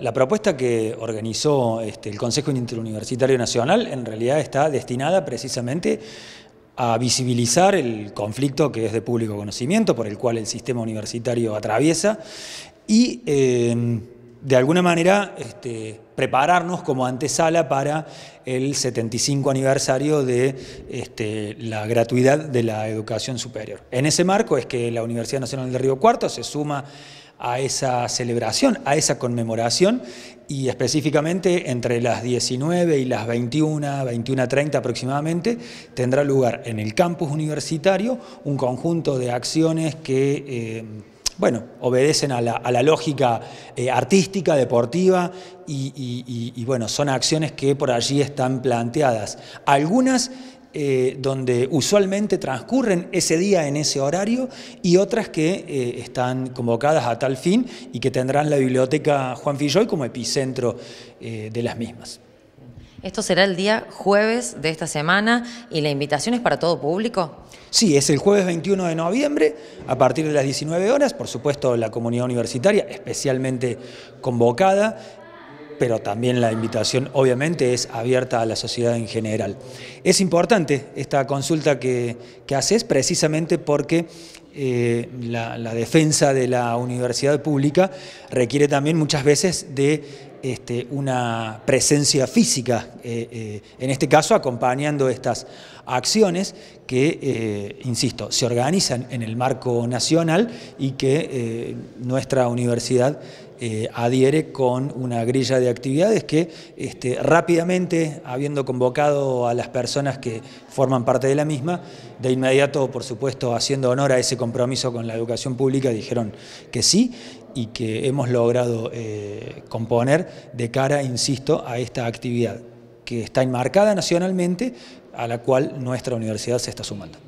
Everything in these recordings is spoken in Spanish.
La propuesta que organizó este, el Consejo Interuniversitario Nacional en realidad está destinada precisamente a visibilizar el conflicto que es de público conocimiento por el cual el sistema universitario atraviesa y em, de alguna manera este, prepararnos como antesala para el 75 aniversario de este, la gratuidad de la educación superior. En ese marco es que la Universidad Nacional de Río Cuarto se suma a esa celebración, a esa conmemoración y específicamente entre las 19 y las 21, 21.30 aproximadamente, tendrá lugar en el campus universitario un conjunto de acciones que... Eh, bueno, obedecen a la, lógica eh, artística, deportiva, y, y, bueno, son acciones que por allí están planteadas. Algunas eh, donde usualmente transcurren ese día en ese horario y otras que eh, están convocadas a tal fin y que tendrán la biblioteca Juan Filloy como epicentro eh, de las mismas. Esto será el día jueves de esta semana y la invitación es para todo público. Sí, es el jueves 21 de noviembre a partir de las 19 horas, por supuesto la comunidad universitaria especialmente convocada pero también la invitación obviamente es abierta a la sociedad en general. Es importante esta consulta que, haces precisamente porque eh, la, defensa de la universidad pública requiere también muchas veces de este, una presencia física, eh, eh, en este caso acompañando estas acciones que, eh, insisto, se organizan en el marco nacional y que nuestra universidad adhiere con una grilla de actividades que este, rápidamente, habiendo convocado a las personas que forman parte de la misma, de inmediato, por supuesto, haciendo honor a ese compromiso con la educación pública, dijeron que sí y que hemos logrado eh, componer de cara, insisto, a esta actividad que está enmarcada nacionalmente, a la cual nuestra universidad se está sumando.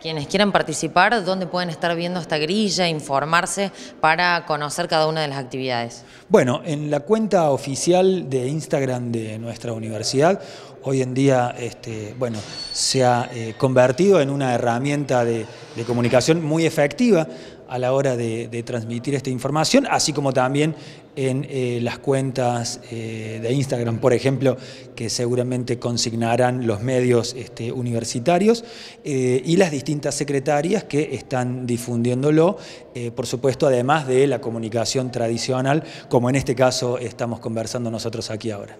Quienes quieran participar, ¿dónde pueden estar viendo esta grilla, informarse para conocer cada una de las actividades? Bueno, en la cuenta oficial de Instagram de nuestra universidad hoy en día este, bueno, se ha eh, convertido en una herramienta de, comunicación muy efectiva a la hora de, transmitir esta información, así como también en eh, las cuentas eh, de Instagram, por ejemplo, que seguramente consignarán los medios este, universitarios y las distintas secretarias que están difundiéndolo, por supuesto, además de la comunicación tradicional, como en este caso estamos conversando nosotros aquí ahora.